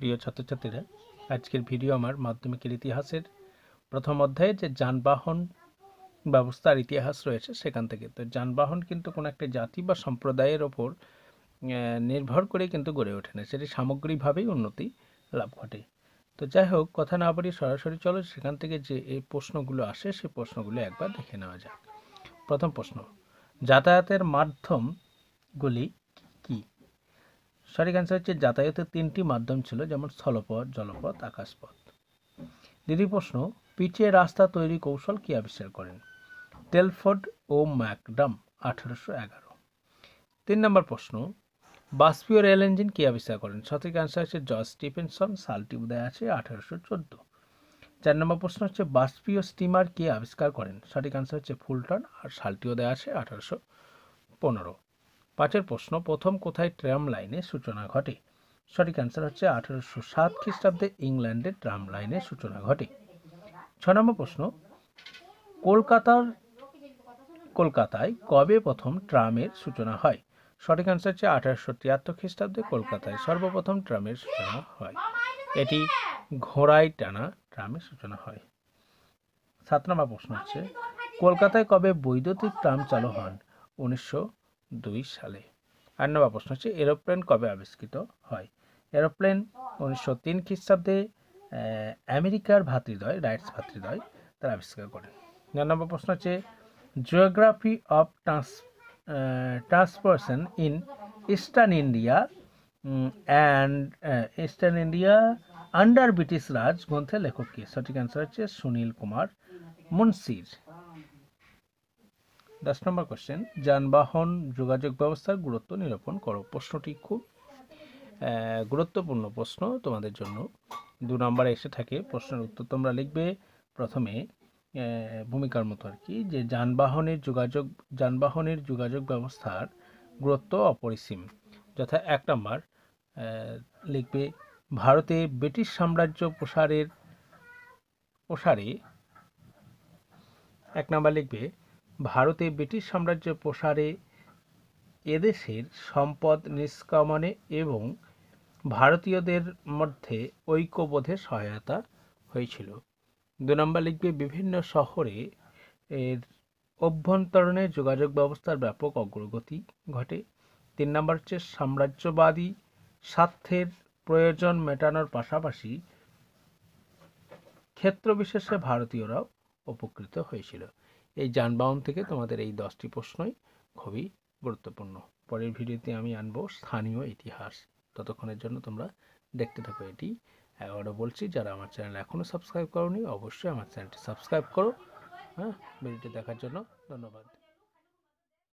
প্রিয় ছাত্রছাত্রীরা আজকের ভিডিও আমার মাধ্যমিকের ইতিহাসের প্রথম অধ্যায়ে যে যানবাহন ব্যবস্থার ইতিহাস রয়েছে সেখান থেকে তো যানবাহন কিন্তু কোনো একটা জাতি বা সম্প্রদায়ের ওপর নির্ভর করে কিন্তু গড়ে ওঠে না সেটি সামগ্রিকভাবেই উন্নতি লাভ ঘটে তো যাই হোক কথা না বলি সরাসরি চলো সেখান থেকে যে এই প্রশ্নগুলো আসে সেই প্রশ্নগুলো একবার দেখে নেওয়া যাক প্রথম প্রশ্ন যাতায়াতের মাধ্যমগুলি সঠিক অ্যান্সার হচ্ছে যাতায়াতের তিনটি মাধ্যম ছিল যেমন স্থলপথ জলপথ আকাশপথ দ্বিতীয় প্রশ্ন পিচে রাস্তা তৈরি কৌশল কি আবিষ্কার করেন টেলফোর্ড ও ম্যাকডাম আঠারোশো এগারো তিন নম্বর প্রশ্ন বাষ্পীয় রেল ইঞ্জিন কি আবিষ্কার করেন সঠিক অ্যান্সার হচ্ছে জর্জ স্টিফেনসন সালটি উদয় আছে আঠারোশো চোদ্দো চার নম্বর প্রশ্ন হচ্ছে বাষ্পীয় স্টিমার কী আবিষ্কার করেন সঠিক অ্যান্সার হচ্ছে ফুলটন আর সালটিও দেওয়া আছে আঠারোশো পনেরো পাঁচের প্রশ্ন প্রথম কোথায় ট্রাম লাইনের সূচনা ঘটে সঠিক অ্যান্সার হচ্ছে আঠারোশো সাত খ্রিস্টাব্দে ইংল্যান্ডে ট্রাম লাইনের সূচনা ঘটে ছ নম্বর প্রশ্ন কলকাতার কলকাতায় কবে প্রথম ট্রামের সূচনা হয় সঠিক অ্যান্সার হচ্ছে আঠারোশো তিয়াত্তর খ্রিস্টাব্দে কলকাতায় সর্বপ্রথম ট্রামের সূচনা হয় এটি ঘোড়ায় টানা ট্রামের সূচনা হয় সাত নম্বর প্রশ্ন হচ্ছে কলকাতায় কবে বৈদ্যুতিক ট্রাম চালু হন উনিশশো দুই সালে আর নবা প্রশ্ন হচ্ছে এরোপ্লেন কবে আবিষ্কৃত হয় এরোপ্লেন উনিশশো তিন খ্রিস্টাব্দে আমেরিকার ভাতৃদ্বয় রাইটস ভাতৃদ্বয় তারা আবিষ্কার করেন নয় নম্বর প্রশ্ন হচ্ছে geography of trans transperson in eastern India and eastern India under British Raj গ্রন্থের লেখক কে সঠিক অ্যান্সার হচ্ছে সুনীল কুমার মুন্সির দশ নম্বর কোশ্চেন যানবাহন যোগাযোগ ব্যবস্থার গুরুত্ব নিরূপণ করো প্রশ্নটি খুব গুরুত্বপূর্ণ প্রশ্ন তোমাদের জন্য দু নম্বরে এসে থাকে প্রশ্নের উত্তর তোমরা লিখবে প্রথমে ভূমিকার মতো আর কি যে যানবাহনের যোগাযোগ যানবাহনের যোগাযোগ ব্যবস্থার গুরুত্ব অপরিসীম যথা এক নম্বর লিখবে ভারতে ব্রিটিশ সাম্রাজ্য প্রসারের প্রসারে এক নম্বর লিখবে ভারতে ব্রিটিশ সাম্রাজ্য প্রসারে এদেশের সম্পদ নিষ্কমনে এবং ভারতীয়দের মধ্যে ঐক্যবোধে সহায়তা হয়েছিল দু নম্বর লিখবে বিভিন্ন শহরে এর অভ্যন্তরণে যোগাযোগ ব্যবস্থার ব্যাপক অগ্রগতি ঘটে তিন নম্বর হচ্ছে সাম্রাজ্যবাদী স্বার্থের প্রয়োজন মেটানোর পাশাপাশি ক্ষেত্রবিশেষে ভারতীয়রাও উপকৃত হয়েছিল এই যানবাহন থেকে তোমাদের এই দশটি প্রশ্নই খুবই গুরুত্বপূর্ণ পরের ভিডিওতে আমি আনব স্থানীয় ইতিহাস ততক্ষণের জন্য তোমরা দেখতে থাকো এটি আবারও বলছি যারা আমার চ্যানেল এখনও সাবস্ক্রাইব করনি অবশ্যই আমার চ্যানেলটি সাবস্ক্রাইব করো হ্যাঁ ভিডিওটি দেখার জন্য ধন্যবাদ